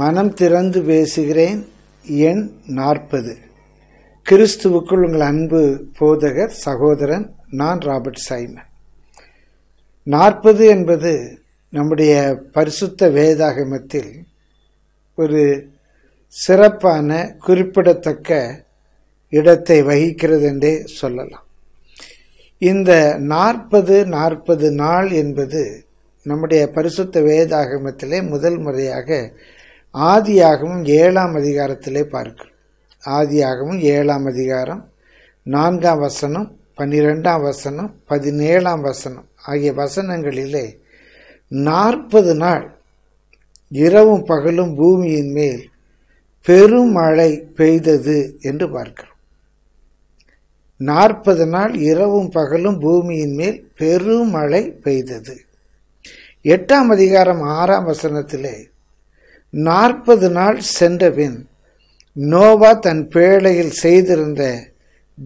மனம் திறந்து பேசுகிறேன் எண் நாற்பது கிறிஸ்துவுக்குள் உங்கள் அன்பு போதகர் சகோதரன் நான் ராபர்ட் சைமன் நாற்பது என்பது நம்முடைய பரிசுத்த வேதாகமத்தில் ஒரு சிறப்பான குறிப்பிடத்தக்க இடத்தை வகிக்கிறது என்றே சொல்லலாம் இந்த நாற்பது நாற்பது நாள் என்பது நம்முடைய பரிசுத்த வேதாகமத்திலே முதல் முறையாக ஆதியாகவும் ஏழாம் அதிகாரத்திலே பார்க்கிறோம் ஆதியாகவும் ஏழாம் அதிகாரம் நான்காம் வசனம் பன்னிரெண்டாம் வசனம் பதினேழாம் வசனம் ஆகிய வசனங்களிலே நாற்பது நாள் இரவும் பகலும் பூமியின் மேல் பெருமழை பெய்தது என்று பார்க்கிறோம் நாற்பது நாள் இரவும் பகலும் பூமியின் மேல் பெருமழை பெய்தது எட்டாம் அதிகாரம் ஆறாம் வசனத்திலே நாற்பது நாள் சென்றபின் நோவா தன் பேழையில் செய்திருந்த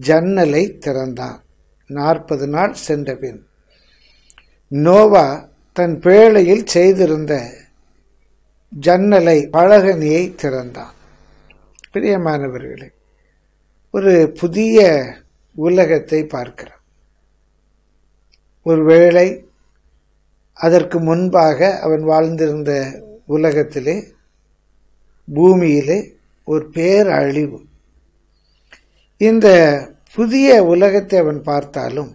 ஜன்னலை திறந்தான் நாற்பது நாள் சென்றபின் நோவா தன் பேழையில் செய்திருந்த ஜன்னலை பழகனியை திறந்தான் பிரியமானவர்களே ஒரு புதிய உலகத்தை ஒரு ஒருவேளை அதற்கு முன்பாக அவன் வாழ்ந்திருந்த உலகத்திலே பூமியிலே ஒரு பேரழிவு இந்த புதிய உலகத்தை அவன் பார்த்தாலும்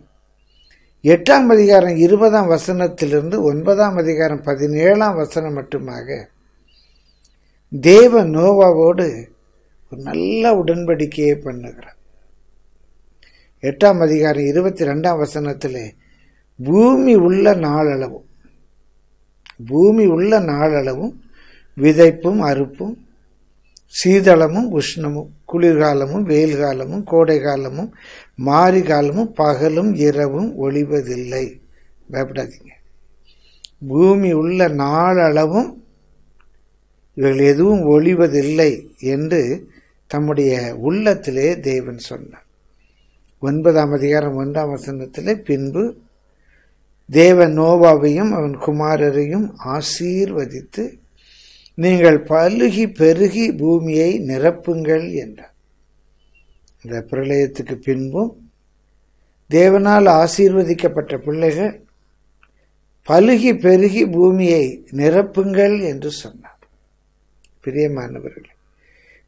எட்டாம் அதிகாரம் இருபதாம் வசனத்திலிருந்து ஒன்பதாம் அதிகாரம் பதினேழாம் வசனம் மட்டுமாக தேவ நோவாவோடு ஒரு நல்ல உடன்படிக்கையை பண்ணுகிறார் எட்டாம் அதிகாரம் இருபத்தி ரெண்டாம் வசனத்தில் பூமி உள்ள நாளளவும் பூமி உள்ள நாளளவும் விதைப்பும் அறுப்பும் சீதளமும் உஷ்ணமும் குளிர்காலமும் வெயில் காலமும் கோடை காலமும் மாறி காலமும் பகலும் இரவும் ஒளிவதில்லை பயப்படாதீங்க பூமி உள்ள நாளளவும் இவர்கள் எதுவும் ஒளிவதில்லை என்று தம்முடைய உள்ளத்திலே தேவன் சொன்னார் ஒன்பதாம் அதிகாரம் ஒன்றாம் வசனத்திலே பின்பு தேவ நோவாவையும் அவன் குமாரரையும் ஆசீர்வதித்து நீங்கள் பல்லுகி பெருகி பூமியை நிரப்புங்கள் என்றார் இந்த பிரளயத்துக்கு பின்பும் தேவனால் ஆசீர்வதிக்கப்பட்ட பிள்ளைகள் பலுகி பெருகி பூமியை நிரப்புங்கள் என்று சொன்னார் பிரியமானவர்கள்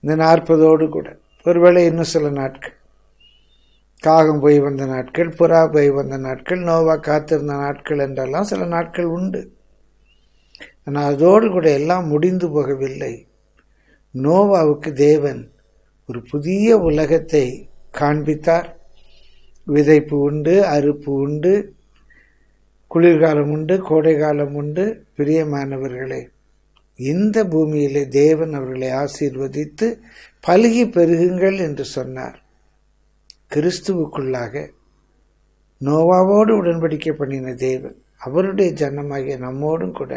இந்த நாற்பதோடு கூட ஒருவேளை இன்னும் சில நாட்கள் காகம் போய் வந்த நாட்கள் புறா போய் வந்த நாட்கள் நோவா காத்திருந்த நாட்கள் என்றெல்லாம் சில நாட்கள் உண்டு ஆனால் அதோடு கூட எல்லாம் முடிந்து போகவில்லை நோவாவுக்கு தேவன் ஒரு புதிய உலகத்தை காண்பித்தார் விதைப்பு உண்டு அறுப்பு உண்டு குளிர்காலம் உண்டு கோடைகாலம் உண்டு பிரியமானவர்களே இந்த பூமியிலே தேவன் அவர்களை ஆசீர்வதித்து பழுகி பெருகுங்கள் என்று சொன்னார் கிறிஸ்துவுக்குள்ளாக நோவாவோடு உடன்படிக்கை பண்ணின தேவன் அவருடைய ஜனமாகிய நம்மோடும் கூட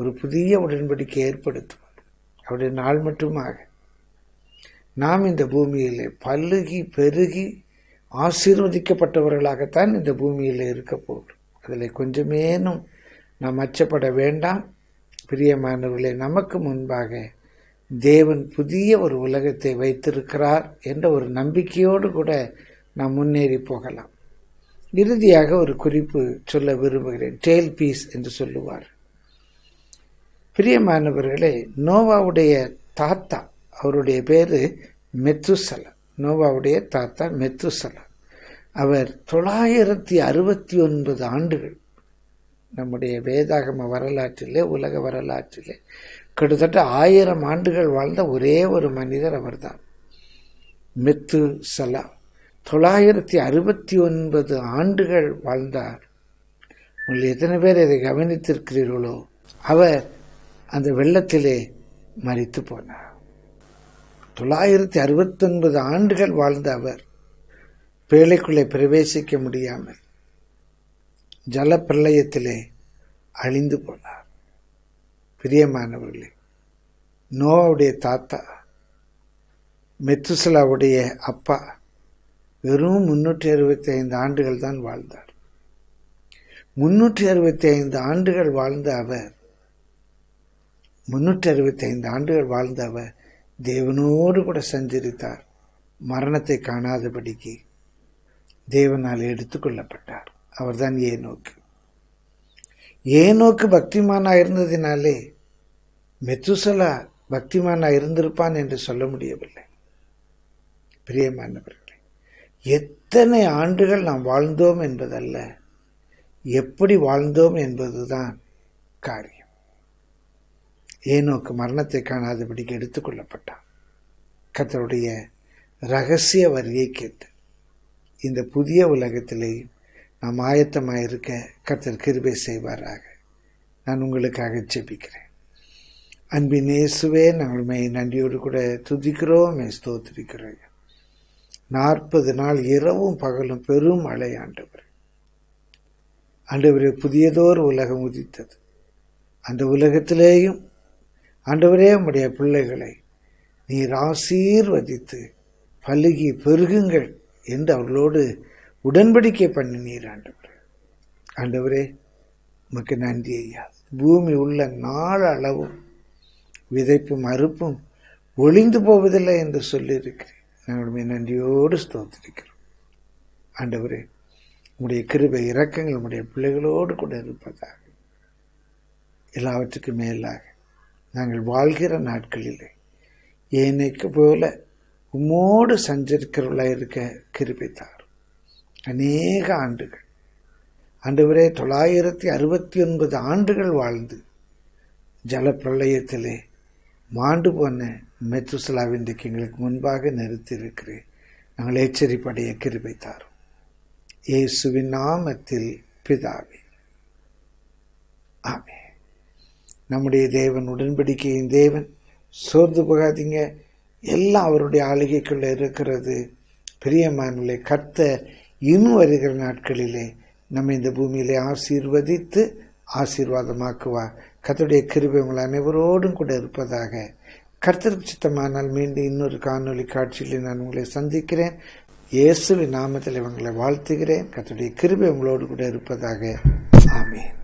ஒரு புதிய உடன்படிக்கை ஏற்படுத்துவார் அவருடைய நாள் மட்டுமாக நாம் இந்த பூமியிலே பல்லுகி பெருகி ஆசீர்வதிக்கப்பட்டவர்களாகத்தான் இந்த பூமியில் இருக்க போகிறோம் அதில் கொஞ்சமேனும் நாம் அச்சப்பட வேண்டாம் பிரியமானவர்களே நமக்கு முன்பாக தேவன் புதிய ஒரு உலகத்தை வைத்திருக்கிறார் என்ற ஒரு நம்பிக்கையோடு கூட நாம் முன்னேறி போகலாம் இறுதியாக ஒரு குறிப்பு சொல்ல விரும்புகிறேன் டேல் பீஸ் என்று சொல்லுவார் பிரியமானவர்களே நோவாவுடைய தாத்தா அவருடைய பேரு மெத்துசலா நோவாவுடைய தாத்தா மெத்துசலா அவர் தொள்ளாயிரத்தி அறுபத்தி ஒன்பது ஆண்டுகள் நம்முடைய வேதாகம வரலாற்றிலே உலக வரலாற்றிலே கிட்டத்தட்ட ஆயிரம் ஆண்டுகள் வாழ்ந்த ஒரே ஒரு மனிதர் அவர்தான் மெத்து சலா தொள்ளாயிரத்தி அறுபத்தி ஒன்பது ஆண்டுகள் வாழ்ந்தார் உங்கள் எத்தனை பேர் இதை கவனித்திருக்கிறீர்களோ அவர் அந்த வெள்ளத்திலே மறித்து போனார் தொள்ளாயிரத்தி அறுபத்தொன்பது ஆண்டுகள் வாழ்ந்த அவர் பேழைக்குள்ளே பிரவேசிக்க முடியாமல் ஜல பிரளயத்திலே அழிந்து போனார் பிரியமானவர்களே நோவாவுடைய தாத்தா மெத்துசலாவுடைய அப்பா வெறும் முன்னூற்றி அறுபத்தி ஐந்து ஆண்டுகள் தான் வாழ்ந்தார் முன்னூற்றி அறுபத்தி ஐந்து ஆண்டுகள் வாழ்ந்த அவர் முன்னூற்றி அறுபத்தைந்து ஆண்டுகள் வாழ்ந்த அவர் தேவனோடு கூட சஞ்சரித்தார் மரணத்தை காணாதபடிக்கு தேவனால் எடுத்துக்கொள்ளப்பட்டார் அவர்தான் ஏ நோக்கு பக்திமானா இருந்ததினாலே மெத்துசலா பக்திமானா இருந்திருப்பான் என்று சொல்ல முடியவில்லை பிரியமானவர்களே எத்தனை ஆண்டுகள் நாம் வாழ்ந்தோம் என்பதல்ல எப்படி வாழ்ந்தோம் என்பதுதான் காரியம் ஏனோக்கு மரணத்தை காணாதபடிக்கு எடுத்துக்கொள்ளப்பட்டான் கத்தருடைய ரகசிய வரியை கேட்டு இந்த புதிய உலகத்திலேயும் நாம் ஆயத்தமாக இருக்க கத்தர் கிருபை செய்வாராக நான் உங்களுக்காக ஜெபிக்கிறேன் அன்பின் இயேசுவே நாங்களுமே நன்றியோடு கூட துதிக்கிறோம் ஸ்தோத்திருக்கிறோம் நாற்பது நாள் இரவும் பகலும் பெரும் மழை ஆண்டவர் ஆண்டவர் புதியதோர் உலகம் உதித்தது அந்த உலகத்திலேயும் ஆண்டவரே உம்முடைய பிள்ளைகளை நீர் ஆசீர்வதித்து பழுகி பெருகுங்கள் என்று அவர்களோடு உடன்படிக்கை பண்ணினீர் ஆண்டவர் ஆண்டவரே உமக்கு நன்றி ஐயா பூமி உள்ள நாள் அளவும் விதைப்பும் அறுப்பும் ஒளிந்து போவதில்லை என்று சொல்லியிருக்கிறேன் நாங்களுமே நன்றியோடு ஸ்தோத்திருக்கிறோம் ஆண்டவரே உங்களுடைய கிருபை இறக்கங்கள் உடைய பிள்ளைகளோடு கூட இருப்பதாக எல்லாவற்றுக்கும் மேலாக நாங்கள் வாழ்கிற நாட்களிலே ஏனைக்கு போல உம்மோடு சஞ்சரிக்கிறவர்களாக இருக்க கிருபித்தார் அநேக ஆண்டுகள் ஆண்டவரே தொள்ளாயிரத்தி அறுபத்தி ஒன்பது ஆண்டுகள் வாழ்ந்து ஜலப்பிரளயத்திலே மாண்டு போன மெத்துசலாவின் இன்றைக்கு எங்களுக்கு முன்பாக நிறுத்தியிருக்கிறேன் நாங்கள் எச்சரிப்படைய கிருபித்தார் தாரும் இயேசுவின் நாமத்தில் பிதாவே ஆமே நம்முடைய தேவன் உடன்படிக்கையின் தேவன் சோர்ந்து போகாதீங்க எல்லாம் அவருடைய ஆளுகைக்குள்ளே இருக்கிறது பிரியமானிலே கர்த்த இன்னும் வருகிற நாட்களிலே நம்ம இந்த பூமியிலே ஆசீர்வதித்து ஆசீர்வாதமாக்குவார் கத்தருடைய கிருபை உங்கள் அனைவரோடும் கூட இருப்பதாக கர்த்தருக்கு சித்தமானால் மீண்டும் இன்னொரு காணொலி காட்சியில் நான் உங்களை சந்திக்கிறேன் இயேசுவின் நாமத்தில் இவங்களை வாழ்த்துகிறேன் கத்தருடைய கிருபை உங்களோடு கூட இருப்பதாக ஆமேன்